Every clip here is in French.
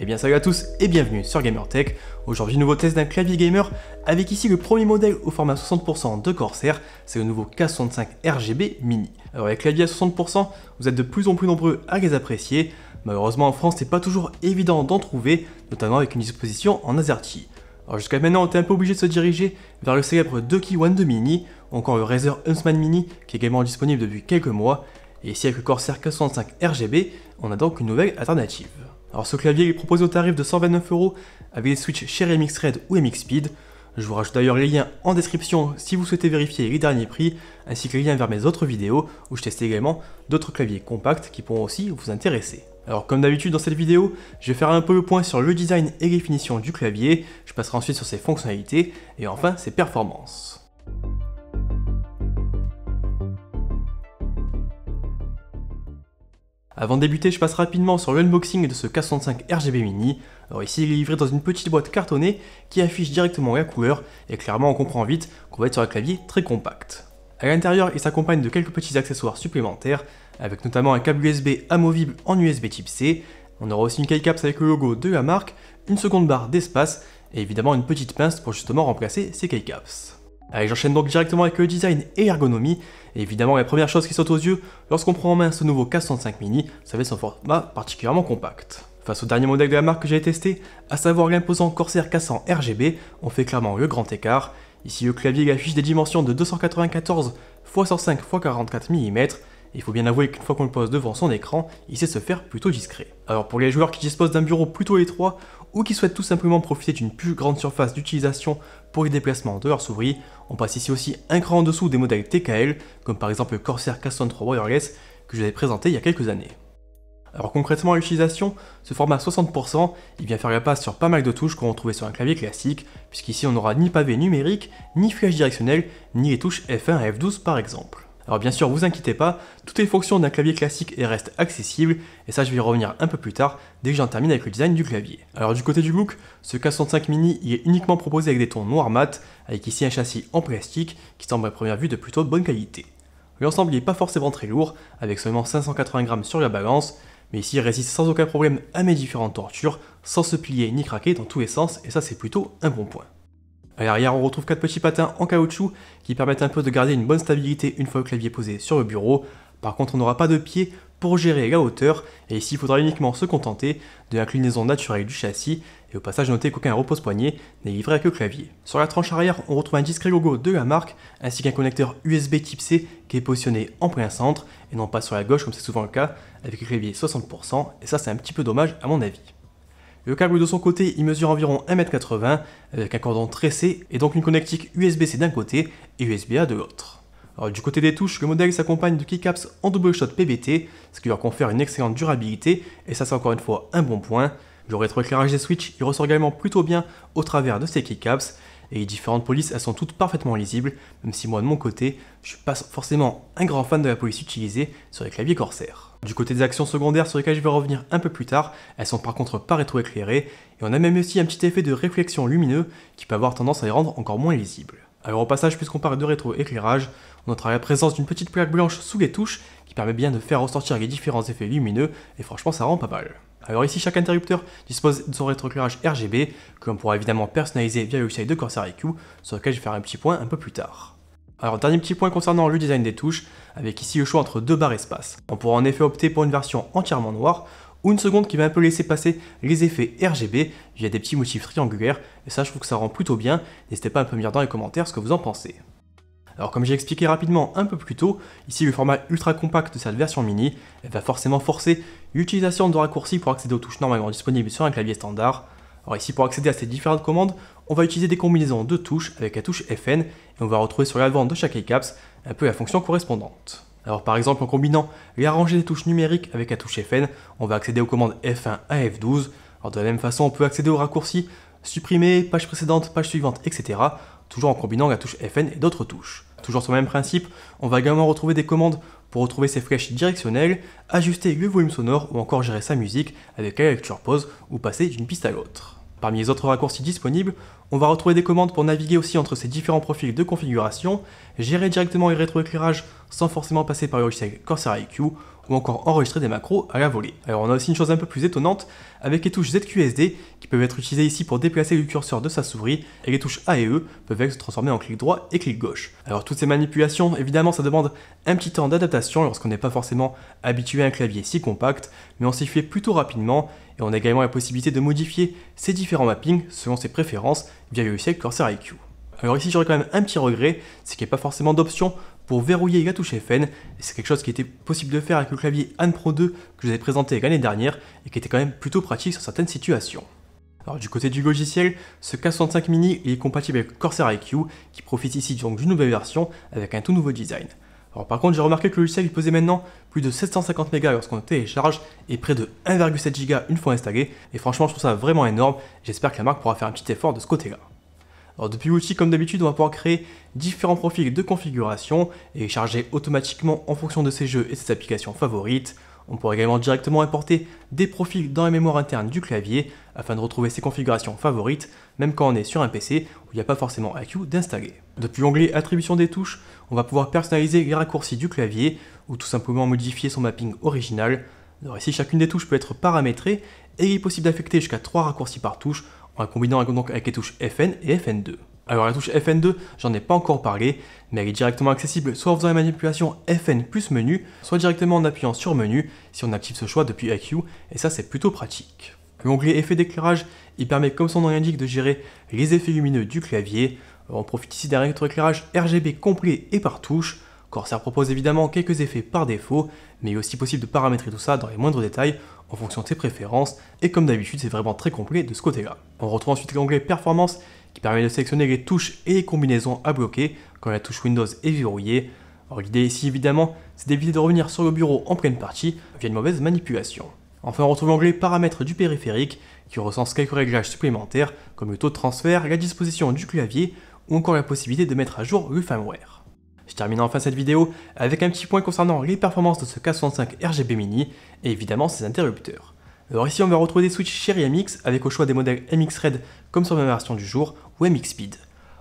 Eh bien salut à tous et bienvenue sur GamerTech. Aujourd'hui nouveau test d'un clavier gamer avec ici le premier modèle au format 60% de Corsair, c'est le nouveau K65 RGB Mini. Alors les claviers à 60%, vous êtes de plus en plus nombreux à les apprécier. Malheureusement en France c'est pas toujours évident d'en trouver, notamment avec une disposition en AZERTY. Alors jusqu'à maintenant on était un peu obligé de se diriger vers le célèbre Ducky One de Mini, ou encore le Razer Huntsman Mini qui est également disponible depuis quelques mois, et ici avec le Corsair K65 RGB, on a donc une nouvelle alternative. Alors ce clavier est proposé au tarif de 129€ avec les switches Cherry MX Red ou MX Speed. Je vous rajoute d'ailleurs les liens en description si vous souhaitez vérifier les derniers prix, ainsi que les liens vers mes autres vidéos où je teste également d'autres claviers compacts qui pourront aussi vous intéresser. Alors comme d'habitude dans cette vidéo, je vais faire un peu le point sur le design et les finitions du clavier, je passerai ensuite sur ses fonctionnalités et enfin ses performances. Avant de débuter, je passe rapidement sur l'unboxing de ce K65 RGB Mini. Alors ici, il est livré dans une petite boîte cartonnée qui affiche directement la couleur, et clairement on comprend vite qu'on va être sur un clavier très compact. À l'intérieur, il s'accompagne de quelques petits accessoires supplémentaires, avec notamment un câble USB amovible en USB type C, on aura aussi une keycaps avec le logo de la marque, une seconde barre d'espace, et évidemment une petite pince pour justement remplacer ces keycaps. Allez, j'enchaîne donc directement avec le design et ergonomie. Et évidemment, la première chose qui saute aux yeux lorsqu'on prend en main ce nouveau K65 mini, ça fait son format particulièrement compact. Face au dernier modèle de la marque que j'avais testé, à savoir l'imposant Corsair k RGB, on fait clairement le grand écart. Ici, le clavier affiche des dimensions de 294 x 105 x 44 mm, il faut bien avouer qu'une fois qu'on le pose devant son écran, il sait se faire plutôt discret. Alors pour les joueurs qui disposent d'un bureau plutôt étroit, ou qui souhaitent tout simplement profiter d'une plus grande surface d'utilisation pour les déplacements de leur souris, on passe ici aussi un cran en dessous des modèles TKL, comme par exemple le Corsair Caston 3 Wireless que je vous avais présenté il y a quelques années. Alors concrètement à l'utilisation, ce format 60%, il vient faire la passe sur pas mal de touches qu'on retrouvait sur un clavier classique, puisqu'ici on n'aura ni pavé numérique, ni flèche directionnelle, ni les touches F1 à F12 par exemple. Alors bien sûr, vous inquiétez pas, toutes les fonctions d'un clavier classique et restent accessibles, et ça je vais y revenir un peu plus tard, dès que j'en termine avec le design du clavier. Alors du côté du look, ce K65 mini il est uniquement proposé avec des tons noir mat, avec ici un châssis en plastique, qui semble à première vue de plutôt bonne qualité. L'ensemble n'est pas forcément très lourd, avec seulement 580 grammes sur la balance, mais ici il résiste sans aucun problème à mes différentes tortures, sans se plier ni craquer dans tous les sens, et ça c'est plutôt un bon point. À l'arrière, on retrouve quatre petits patins en caoutchouc qui permettent un peu de garder une bonne stabilité une fois le clavier posé sur le bureau. Par contre, on n'aura pas de pied pour gérer la hauteur, et ici il faudra uniquement se contenter de l'inclinaison naturelle du châssis, et au passage notez qu'aucun repose-poignet n'est livré que clavier. Sur la tranche arrière, on retrouve un discret logo de la marque, ainsi qu'un connecteur USB type C qui est positionné en plein centre, et non pas sur la gauche comme c'est souvent le cas, avec le clavier 60%, et ça c'est un petit peu dommage à mon avis. Le câble de son côté, il mesure environ 1m80, avec un cordon tressé et donc une connectique USB-C d'un côté et USB-A de l'autre. du côté des touches, le modèle s'accompagne de keycaps en double shot PBT, ce qui leur confère une excellente durabilité, et ça c'est encore une fois un bon point. Le rétroéclairage des switches, il ressort également plutôt bien au travers de ces keycaps, et les différentes polices, elles sont toutes parfaitement lisibles, même si moi de mon côté, je suis pas forcément un grand fan de la police utilisée sur les claviers Corsair. Du côté des actions secondaires sur lesquelles je vais revenir un peu plus tard, elles sont par contre pas rétroéclairées, et on a même aussi un petit effet de réflexion lumineux qui peut avoir tendance à les rendre encore moins lisibles. Alors au passage, puisqu'on parle de rétroéclairage, on notera la présence d'une petite plaque blanche sous les touches qui permet bien de faire ressortir les différents effets lumineux, et franchement ça rend pas mal. Alors ici, chaque interrupteur dispose de son rétroéclairage RGB, que l'on pourra évidemment personnaliser via le de Corsair IQ, sur lequel je vais faire un petit point un peu plus tard. Alors dernier petit point concernant le design des touches, avec ici le choix entre deux barres espaces. On pourra en effet opter pour une version entièrement noire, ou une seconde qui va un peu laisser passer les effets RGB via des petits motifs triangulaires, et ça je trouve que ça rend plutôt bien, n'hésitez pas à me dire dans les commentaires ce que vous en pensez. Alors comme j'ai expliqué rapidement un peu plus tôt, ici le format ultra compact de cette version mini va forcément forcer l'utilisation de raccourcis pour accéder aux touches normalement disponibles sur un clavier standard. Alors ici pour accéder à ces différentes commandes, on va utiliser des combinaisons de touches avec la touche FN et on va retrouver sur l'avant de chaque ECAPS un peu la fonction correspondante. Alors par exemple en combinant les rangées des touches numériques avec la touche FN, on va accéder aux commandes F1 à F12. Alors de la même façon on peut accéder aux raccourcis supprimer, page précédente, page suivante, etc. Toujours en combinant la touche FN et d'autres touches. Toujours sur le même principe, on va également retrouver des commandes pour retrouver ses flèches directionnelles, ajuster le volume sonore ou encore gérer sa musique avec la lecture pause ou passer d'une piste à l'autre. Parmi les autres raccourcis disponibles, on va retrouver des commandes pour naviguer aussi entre ces différents profils de configuration, gérer directement les rétroéclairages sans forcément passer par le logiciel Corsair IQ ou encore enregistrer des macros à la volée. Alors on a aussi une chose un peu plus étonnante avec les touches ZQSD qui peuvent être utilisées ici pour déplacer le curseur de sa souris et les touches A et E peuvent être transformées en clic droit et clic gauche. Alors toutes ces manipulations, évidemment ça demande un petit temps d'adaptation lorsqu'on n'est pas forcément habitué à un clavier si compact, mais on s'y fait plutôt rapidement et on a également la possibilité de modifier ces différents mappings selon ses préférences via le logiciel Corsair IQ. Alors ici j'aurais quand même un petit regret, c'est qu'il n'y a pas forcément d'option pour verrouiller la touche FN, c'est quelque chose qui était possible de faire avec le clavier Anne Pro 2 que je vous avais présenté l'année dernière et qui était quand même plutôt pratique sur certaines situations. Alors du côté du logiciel, ce K65 mini est compatible avec Corsair IQ qui profite ici donc d'une nouvelle version avec un tout nouveau design. Alors par contre j'ai remarqué que le logiciel il pesait maintenant plus de 750 mégas lorsqu'on télécharge et près de 1,7 giga une fois installé et franchement je trouve ça vraiment énorme, j'espère que la marque pourra faire un petit effort de ce côté là depuis outils, comme d'habitude, on va pouvoir créer différents profils de configuration et charger automatiquement en fonction de ses jeux et ses applications favorites. On pourra également directement importer des profils dans la mémoire interne du clavier afin de retrouver ses configurations favorites, même quand on est sur un PC où il n'y a pas forcément IQ d'installer. Depuis l'onglet Attribution des touches, on va pouvoir personnaliser les raccourcis du clavier ou tout simplement modifier son mapping original. ici, chacune des touches peut être paramétrée et il est possible d'affecter jusqu'à 3 raccourcis par touche en combinant donc avec les touches Fn et Fn2. Alors la touche Fn2, j'en ai pas encore parlé, mais elle est directement accessible soit en faisant la manipulation Fn plus menu, soit directement en appuyant sur menu si on active ce choix depuis IQ, et ça c'est plutôt pratique. L'onglet effet d'éclairage, il permet comme son nom l'indique de gérer les effets lumineux du clavier. On profite ici d'un rétro-éclairage RGB complet et par touche, Corsair propose évidemment quelques effets par défaut, mais il est aussi possible de paramétrer tout ça dans les moindres détails en fonction de ses préférences, et comme d'habitude c'est vraiment très complet de ce côté-là. On retrouve ensuite l'onglet Performance qui permet de sélectionner les touches et les combinaisons à bloquer quand la touche Windows est verrouillée. l'idée ici évidemment c'est d'éviter de revenir sur le bureau en pleine partie via une mauvaise manipulation. Enfin, on retrouve l'onglet Paramètres du périphérique, qui recense quelques réglages supplémentaires, comme le taux de transfert, la disposition du clavier, ou encore la possibilité de mettre à jour le firmware. Je termine enfin cette vidéo avec un petit point concernant les performances de ce K65 RGB Mini et évidemment ses interrupteurs. Alors ici on va retrouver des switches Cherry MX avec au choix des modèles MX Red comme sur ma version du jour ou MX Speed.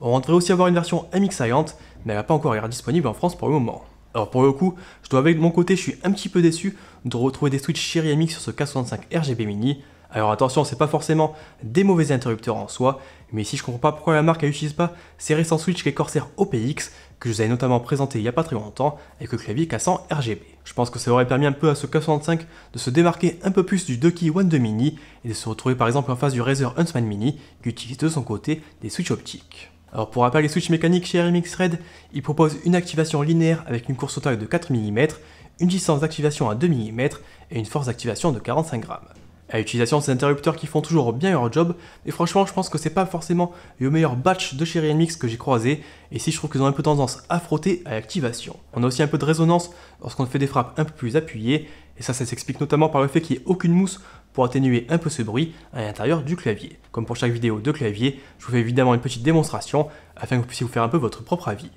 On devrait aussi avoir une version MX Silent mais elle n'a pas encore été disponible en France pour le moment. Alors pour le coup, je dois de mon côté je suis un petit peu déçu de retrouver des switches Cherry MX sur ce K65 RGB Mini alors attention, c'est pas forcément des mauvais interrupteurs en soi, mais si je comprends pas pourquoi la marque n'utilise pas ces récents switches les Corsair OPX, que je vous avais notamment présenté il y a pas très longtemps, avec le clavier cassant RGB. Je pense que ça aurait permis un peu à ce K65 de se démarquer un peu plus du Ducky One 2 Mini, et de se retrouver par exemple en face du Razer Huntsman Mini, qui utilise de son côté des switches optiques. Alors pour rappel, les switches mécaniques chez RMX Red, ils proposent une activation linéaire avec une course totale de 4 mm, une distance d'activation à 2 mm et une force d'activation de 45 grammes à l'utilisation de ces interrupteurs qui font toujours bien leur job, et franchement je pense que c'est pas forcément le meilleur batch de chez mix que j'ai croisé, et si je trouve qu'ils ont un peu tendance à frotter à l'activation. On a aussi un peu de résonance lorsqu'on fait des frappes un peu plus appuyées, et ça, ça s'explique notamment par le fait qu'il n'y ait aucune mousse pour atténuer un peu ce bruit à l'intérieur du clavier. Comme pour chaque vidéo de clavier, je vous fais évidemment une petite démonstration afin que vous puissiez vous faire un peu votre propre avis.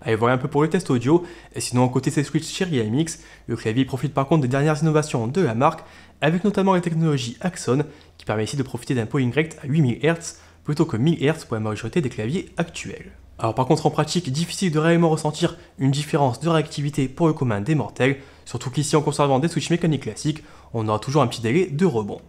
Allez voir un peu pour le test audio, et sinon côté ses switches Cherry MX, le clavier profite par contre des dernières innovations de la marque, avec notamment la technologie Axon, qui permet ici de profiter d'un point direct à 8000 Hz, plutôt que 1000 Hz pour la majorité des claviers actuels. Alors par contre en pratique, difficile de réellement ressentir une différence de réactivité pour le commun des mortels, surtout qu'ici en conservant des switches mécaniques classiques, on aura toujours un petit délai de rebond.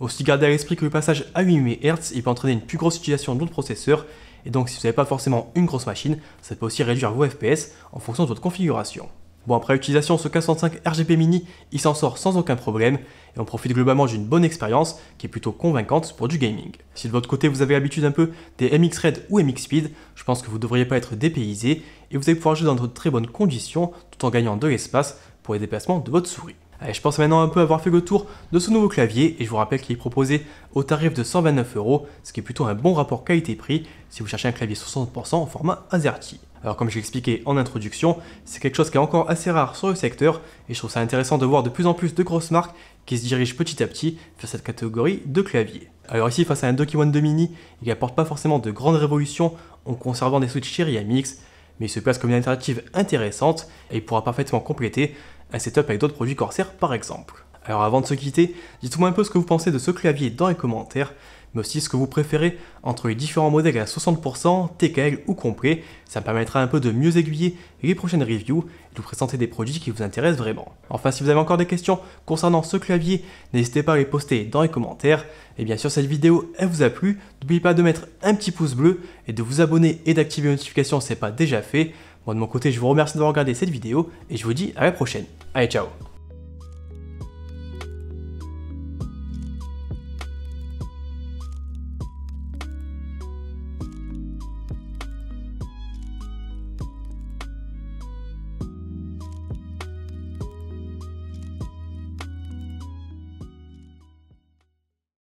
Aussi garder à l'esprit que le passage à 8000 Hz, peut entraîner une plus grosse utilisation de notre processeur, et donc si vous n'avez pas forcément une grosse machine, ça peut aussi réduire vos FPS en fonction de votre configuration. Bon, après l'utilisation, ce K65 rgp Mini, il s'en sort sans aucun problème et on profite globalement d'une bonne expérience qui est plutôt convaincante pour du gaming. Si de votre côté vous avez l'habitude un peu des MX Red ou MX Speed, je pense que vous ne devriez pas être dépaysé et vous allez pouvoir jouer dans de très bonnes conditions tout en gagnant de l'espace pour les déplacements de votre souris. Allez, je pense maintenant un peu avoir fait le tour de ce nouveau clavier et je vous rappelle qu'il est proposé au tarif de 129 euros, ce qui est plutôt un bon rapport qualité-prix si vous cherchez un clavier 60% en format AZERTY. Alors comme j'ai expliqué en introduction, c'est quelque chose qui est encore assez rare sur le secteur et je trouve ça intéressant de voir de plus en plus de grosses marques qui se dirigent petit à petit vers cette catégorie de clavier. Alors ici face à un Doki One 2 Mini, il n'apporte pas forcément de grandes révolutions en conservant des switches Cherry MX, mais il se place comme une alternative intéressante et il pourra parfaitement compléter un setup avec d'autres produits Corsair par exemple. Alors avant de se quitter, dites-moi un peu ce que vous pensez de ce clavier dans les commentaires, mais aussi ce que vous préférez entre les différents modèles à 60%, TKL ou complet, ça me permettra un peu de mieux aiguiller les prochaines reviews et de vous présenter des produits qui vous intéressent vraiment. Enfin si vous avez encore des questions concernant ce clavier, n'hésitez pas à les poster dans les commentaires, et bien sûr cette vidéo elle vous a plu, n'oubliez pas de mettre un petit pouce bleu et de vous abonner et d'activer les notifications si ce n'est pas déjà fait, de mon côté, je vous remercie d'avoir regardé cette vidéo et je vous dis à la prochaine. Allez, ciao